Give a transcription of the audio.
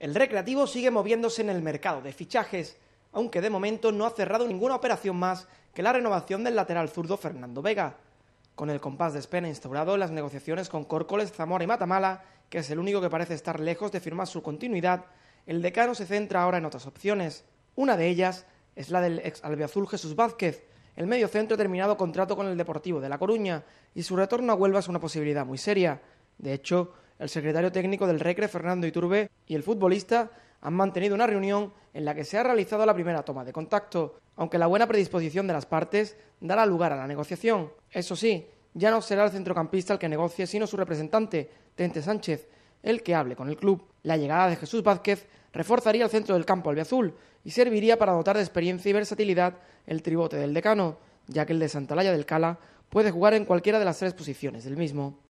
El Recreativo sigue moviéndose en el mercado de fichajes, aunque de momento no ha cerrado ninguna operación más que la renovación del lateral zurdo Fernando Vega. Con el compás de espera instaurado en las negociaciones con Córcoles, Zamora y Matamala, que es el único que parece estar lejos de firmar su continuidad, el decano se centra ahora en otras opciones. Una de ellas es la del ex albiazul Jesús Vázquez, el mediocentro ha terminado contrato con el Deportivo de La Coruña y su retorno a Huelva es una posibilidad muy seria. De hecho, el secretario técnico del Recre, Fernando Iturbe, y el futbolista han mantenido una reunión en la que se ha realizado la primera toma de contacto, aunque la buena predisposición de las partes dará lugar a la negociación. Eso sí, ya no será el centrocampista el que negocie, sino su representante, Tente Sánchez, el que hable con el club. La llegada de Jesús Vázquez reforzaría el centro del campo albiazul y serviría para dotar de experiencia y versatilidad el tribote del decano, ya que el de Santalaya del Cala puede jugar en cualquiera de las tres posiciones del mismo.